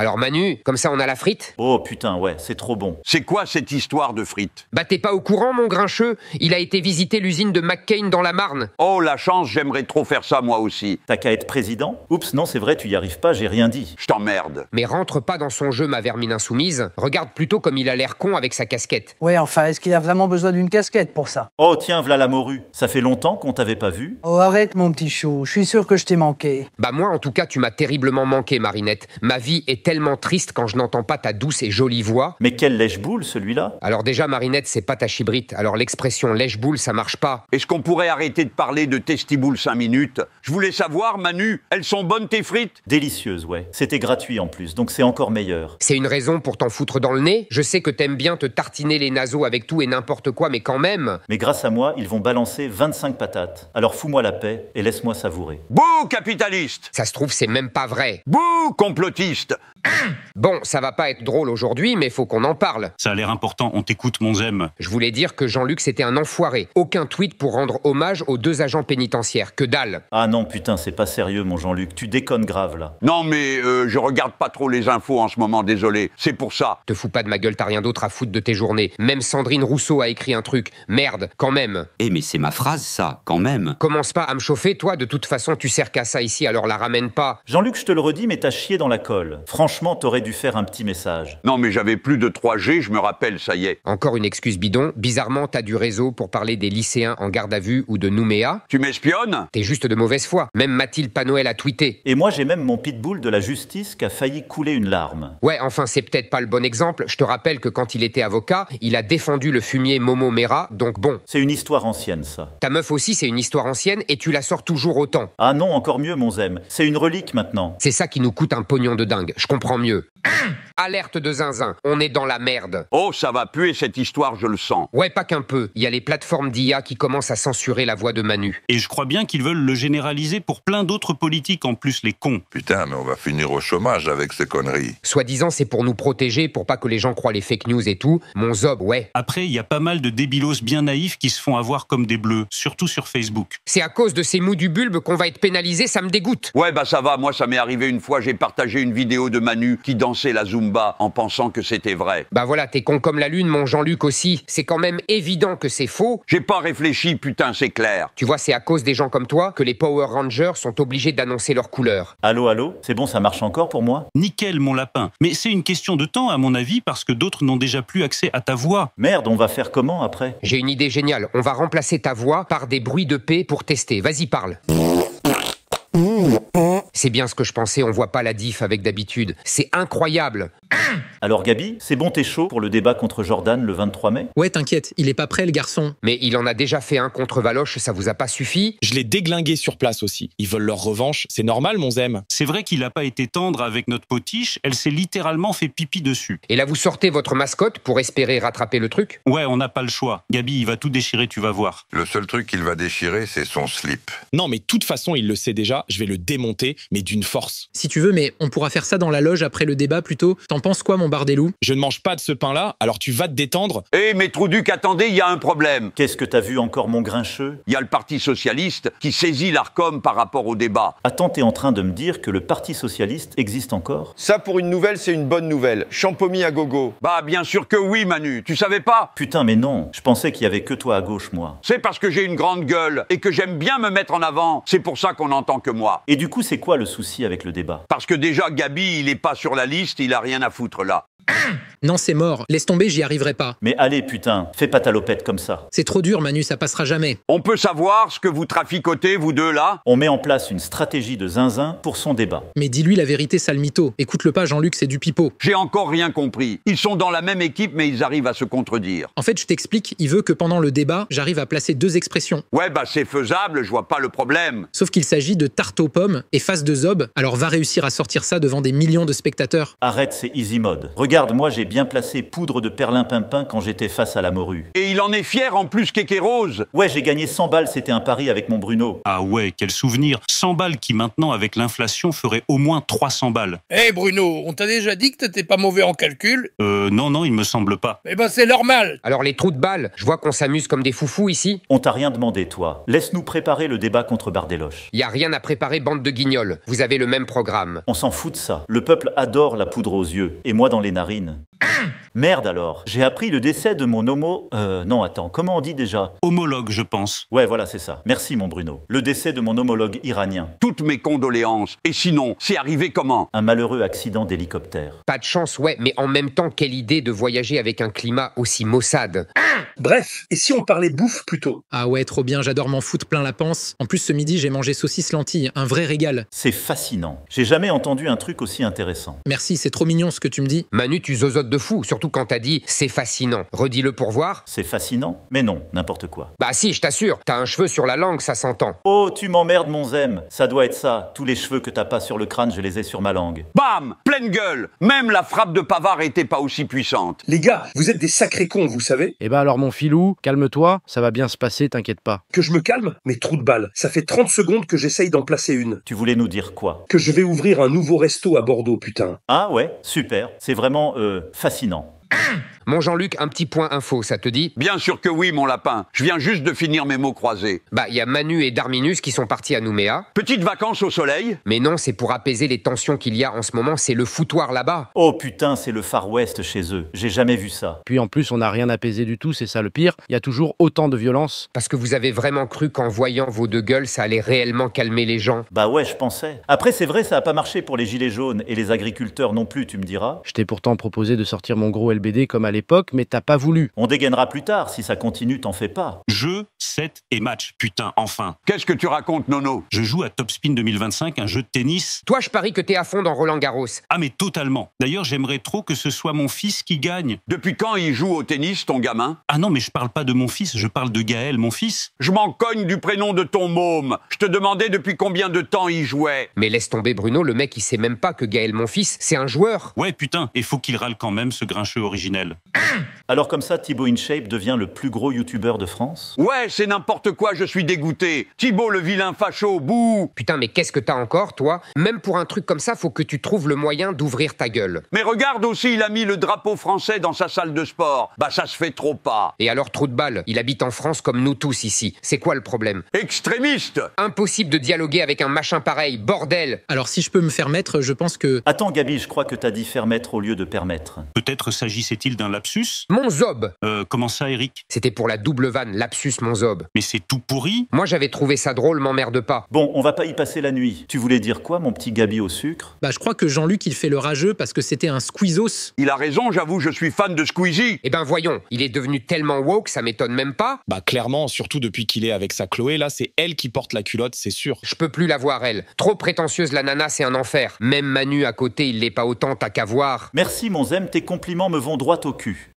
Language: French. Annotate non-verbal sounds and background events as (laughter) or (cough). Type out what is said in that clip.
Alors Manu, comme ça on a la frite Oh putain, ouais, c'est trop bon. C'est quoi cette histoire de frites Bah t'es pas au courant, mon grincheux Il a été visiter l'usine de McCain dans la Marne. Oh la chance, j'aimerais trop faire ça moi aussi. T'as qu'à être président Oups, non, c'est vrai, tu y arrives pas, j'ai rien dit. Je t'emmerde. Mais rentre pas dans son jeu, ma vermine insoumise. Regarde plutôt comme il a l'air con avec sa casquette. Ouais, enfin, est-ce qu'il a vraiment besoin d'une casquette pour ça Oh tiens, v'là la morue. Ça fait longtemps qu'on t'avait pas vu. Oh arrête, mon petit chou, je suis sûr que je t'ai manqué. Bah moi, en tout cas, tu m'as terriblement manqué, Marinette. Ma vie était tellement triste quand je n'entends pas ta douce et jolie voix. Mais quel lèche-boule celui-là Alors déjà, Marinette, c'est pas ta chibrite. Alors l'expression lèche-boule, ça marche pas. Est-ce qu'on pourrait arrêter de parler de testiboule 5 minutes Je voulais savoir, Manu, elles sont bonnes tes frites Délicieuses, ouais. C'était gratuit en plus, donc c'est encore meilleur. C'est une raison pour t'en foutre dans le nez Je sais que t'aimes bien te tartiner les naseaux avec tout et n'importe quoi, mais quand même Mais grâce à moi, ils vont balancer 25 patates. Alors fous-moi la paix et laisse-moi savourer. Bouh, capitaliste Ça se trouve, c'est même pas vrai. Bouh, complotiste Hum. Bon, ça va pas être drôle aujourd'hui, mais faut qu'on en parle. Ça a l'air important, on t'écoute, mon zem. Je voulais dire que Jean-Luc, c'était un enfoiré. Aucun tweet pour rendre hommage aux deux agents pénitentiaires, que dalle. Ah non, putain, c'est pas sérieux, mon Jean-Luc, tu déconnes grave, là. Non, mais euh, je regarde pas trop les infos en ce moment, désolé, c'est pour ça. Te fous pas de ma gueule, t'as rien d'autre à foutre de tes journées. Même Sandrine Rousseau a écrit un truc. Merde, quand même. Eh, mais c'est ma phrase, ça, quand même. Commence pas à me chauffer, toi, de toute façon, tu sers qu'à ça ici, alors la ramène pas. Jean-Luc, je te le redis, mais t'as chié dans la colle franchement, t'aurais dû faire un petit message. Non, mais j'avais plus de 3G, je me rappelle, ça y est. Encore une excuse bidon. Bizarrement, t'as du réseau pour parler des lycéens en garde à vue ou de Nouméa. Tu m'espionnes T'es juste de mauvaise foi. Même Mathilde Panoël a tweeté. Et moi, j'ai même mon pitbull de la justice qui a failli couler une larme. Ouais, enfin, c'est peut-être pas le bon exemple. Je te rappelle que quand il était avocat, il a défendu le fumier Momo Mera, donc bon. C'est une histoire ancienne, ça. Ta meuf aussi, c'est une histoire ancienne et tu la sors toujours autant. Ah non, encore mieux, mon Zem. C'est une relique maintenant. C'est ça qui nous coûte un pognon de dingue comprend mieux. Hum. Alerte de zinzin, on est dans la merde. Oh, ça va puer cette histoire, je le sens. Ouais, pas qu'un peu. Il y a les plateformes d'IA qui commencent à censurer la voix de Manu. Et je crois bien qu'ils veulent le généraliser pour plein d'autres politiques en plus, les cons. Putain, mais on va finir au chômage avec ces conneries. Soi-disant, c'est pour nous protéger, pour pas que les gens croient les fake news et tout. Mon zob, ouais. Après, il y a pas mal de débilos bien naïfs qui se font avoir comme des bleus, surtout sur Facebook. C'est à cause de ces mous du bulbe qu'on va être pénalisé, ça me dégoûte. Ouais, bah ça va, moi ça m'est arrivé une fois, j'ai partagé une vidéo de Manu qui danse la Zumba en pensant que c'était vrai. Bah voilà, t'es con comme la lune, mon Jean-Luc aussi. C'est quand même évident que c'est faux. J'ai pas réfléchi, putain, c'est clair. Tu vois, c'est à cause des gens comme toi que les Power Rangers sont obligés d'annoncer leur couleur. Allô, allô C'est bon, ça marche encore pour moi Nickel, mon lapin. Mais c'est une question de temps, à mon avis, parce que d'autres n'ont déjà plus accès à ta voix. Merde, on va faire comment après J'ai une idée géniale. On va remplacer ta voix par des bruits de paix pour tester. Vas-y, parle. Mmh, mmh. C'est bien ce que je pensais, on voit pas la diff avec d'habitude. C'est incroyable. (clears throat) Alors Gabi, c'est bon, t'es chaud pour le débat contre Jordan le 23 mai Ouais, t'inquiète, il est pas prêt le garçon. Mais il en a déjà fait un contre Valoche, ça vous a pas suffi Je l'ai déglingué sur place aussi. Ils veulent leur revanche, c'est normal mon Zem. C'est vrai qu'il a pas été tendre avec notre potiche, elle s'est littéralement fait pipi dessus. Et là vous sortez votre mascotte pour espérer rattraper le truc Ouais, on n'a pas le choix. Gabi, il va tout déchirer, tu vas voir. Le seul truc qu'il va déchirer, c'est son slip. Non mais de toute façon, il le sait déjà, je vais le démonter, mais d'une force. Si tu veux, mais on pourra faire ça dans la loge après le débat plutôt. T'en penses quoi, mon loups Je ne mange pas de ce pain-là, alors tu vas te détendre. Eh, mais Trouduc, attendez, il y a un problème. Qu'est-ce que t'as vu encore, mon grincheux Il y a le Parti Socialiste qui saisit l'ARCOM par rapport au débat. Attends, t'es en train de me dire que le Parti Socialiste existe encore Ça, pour une nouvelle, c'est une bonne nouvelle. Champomy à gogo. Bah, bien sûr que oui, Manu. Tu savais pas Putain, mais non. Je pensais qu'il y avait que toi à gauche, moi. C'est parce que j'ai une grande gueule et que j'aime bien me mettre en avant. C'est pour ça qu'on n'entend que moi. Et du coup, c'est quoi le souci avec le débat Parce que déjà, Gabi, il n'est pas sur la liste, il a rien à foutre là. (clears throat) Non, c'est mort. Laisse tomber, j'y arriverai pas. Mais allez, putain, fais pas ta lopette comme ça. C'est trop dur, Manu, ça passera jamais. On peut savoir ce que vous traficotez, vous deux, là On met en place une stratégie de zinzin pour son débat. Mais dis-lui la vérité, Salmito. Écoute-le pas, Jean-Luc, c'est du pipeau. J'ai encore rien compris. Ils sont dans la même équipe, mais ils arrivent à se contredire. En fait, je t'explique, il veut que pendant le débat, j'arrive à placer deux expressions. Ouais, bah c'est faisable, je vois pas le problème. Sauf qu'il s'agit de tarte aux pommes et face de zob, alors va réussir à sortir ça devant des millions de spectateurs. Arrête, c'est easy mode. Regarde, moi j'ai bien placé poudre de perlimpinpin quand j'étais face à la morue. Et il en est fier en plus Rose Ouais, j'ai gagné 100 balles, c'était un pari avec mon Bruno. Ah ouais, quel souvenir 100 balles qui maintenant, avec l'inflation, ferait au moins 300 balles. Eh Bruno, on t'a déjà dit que t'étais pas mauvais en calcul Euh, non, non, il me semble pas. Eh ben c'est normal Alors les trous de balles, je vois qu'on s'amuse comme des foufous ici. On t'a rien demandé, toi. Laisse-nous préparer le débat contre Bardeloche. Y a rien à préparer, bande de guignols. Vous avez le même programme. On s'en fout de ça. Le peuple adore la poudre aux yeux, et moi dans les narines. Merde alors, j'ai appris le décès de mon homo... Euh, non, attends, comment on dit déjà Homologue, je pense. Ouais, voilà, c'est ça. Merci, mon Bruno. Le décès de mon homologue iranien. Toutes mes condoléances. Et sinon, c'est arrivé comment Un malheureux accident d'hélicoptère. Pas de chance, ouais, mais en même temps, quelle idée de voyager avec un climat aussi maussade. Bref, et si on parlait bouffe plutôt Ah ouais, trop bien, j'adore m'en foutre plein la panse. En plus, ce midi, j'ai mangé saucisse lentille, un vrai régal. C'est fascinant. J'ai jamais entendu un truc aussi intéressant. Merci, c'est trop mignon ce que tu me dis. Manu, tu zozotes de fou, surtout quand t'as dit c'est fascinant. Redis-le pour voir. C'est fascinant Mais non, n'importe quoi. Bah si, je t'assure, t'as un cheveu sur la langue, ça s'entend. Oh, tu m'emmerdes, mon zem. Ça doit être ça. Tous les cheveux que t'as pas sur le crâne, je les ai sur ma langue. Bam Pleine gueule Même la frappe de Pavard était pas aussi puissante. Les gars, vous êtes des sacrés cons, vous savez Eh ben alors, mon filou, calme-toi, ça va bien se passer, t'inquiète pas. Que je me calme Mais trou de balle, ça fait 30 secondes que j'essaye d'en placer une. Tu voulais nous dire quoi Que je vais ouvrir un nouveau resto à Bordeaux, putain. Ah ouais, super, c'est vraiment euh, fascinant. Hum, mon Jean-Luc, un petit point info, ça te dit Bien sûr que oui, mon lapin. Je viens juste de finir mes mots croisés. Bah, il y a Manu et Darminus qui sont partis à Nouméa. Petite vacances au soleil Mais non, c'est pour apaiser les tensions qu'il y a en ce moment, c'est le foutoir là-bas. Oh putain, c'est le Far West chez eux. J'ai jamais vu ça. Puis en plus, on n'a rien apaisé du tout, c'est ça le pire. Il y a toujours autant de violence. Parce que vous avez vraiment cru qu'en voyant vos deux gueules, ça allait réellement calmer les gens Bah ouais, je pensais. Après, c'est vrai, ça a pas marché pour les gilets jaunes et les agriculteurs non plus, tu me diras. Je t'ai pourtant proposé de sortir mon gros LBD comme à l'époque, mais t'as pas voulu. On dégainera plus tard, si ça continue, t'en fais pas. Jeu, 7 et match, putain, enfin. Qu'est-ce que tu racontes, Nono Je joue à Top Spin 2025, un jeu de tennis. Toi, je parie que t'es à fond dans Roland Garros. Ah, mais totalement. D'ailleurs, j'aimerais trop que ce soit mon fils qui gagne. Depuis quand il joue au tennis, ton gamin Ah non, mais je parle pas de mon fils, je parle de Gaël, mon fils. Je m'en cogne du prénom de ton môme. Je te demandais depuis combien de temps il jouait. Mais laisse tomber Bruno, le mec il sait même pas que Gaël mon fils, c'est un joueur. Ouais putain, et faut qu'il râle quand même ce grincheux originel. (clears throat) Alors comme ça, Thibaut InShape devient le plus gros youtubeur de France Ouais, c'est n'importe quoi, je suis dégoûté. Thibaut le vilain facho, bouh Putain, mais qu'est-ce que t'as encore, toi Même pour un truc comme ça, faut que tu trouves le moyen d'ouvrir ta gueule. Mais regarde aussi, il a mis le drapeau français dans sa salle de sport. Bah ça se fait trop pas. Et alors, trou de balle, il habite en France comme nous tous ici. C'est quoi le problème Extrémiste Impossible de dialoguer avec un machin pareil, bordel Alors si je peux me faire mettre, je pense que... Attends Gabi, je crois que t'as dit faire mettre au lieu de permettre. Peut-être s'agissait-il d'un lapsus. Mon zob euh, Comment ça, Eric C'était pour la double vanne, lapsus, mon zob. Mais c'est tout pourri Moi, j'avais trouvé ça drôle, m'emmerde pas. Bon, on va pas y passer la nuit. Tu voulais dire quoi, mon petit Gabi au sucre Bah, je crois que Jean-Luc, il fait le rageux parce que c'était un squeezos. Il a raison, j'avoue, je suis fan de Squeezie Eh ben voyons, il est devenu tellement woke, ça m'étonne même pas. Bah, clairement, surtout depuis qu'il est avec sa Chloé, là, c'est elle qui porte la culotte, c'est sûr. Je peux plus la voir, elle. Trop prétentieuse, la nana, c'est un enfer. Même Manu à côté, il l'est pas autant, t'as qu'à voir. Merci, mon Zem, tes compliments me vont droit au cul.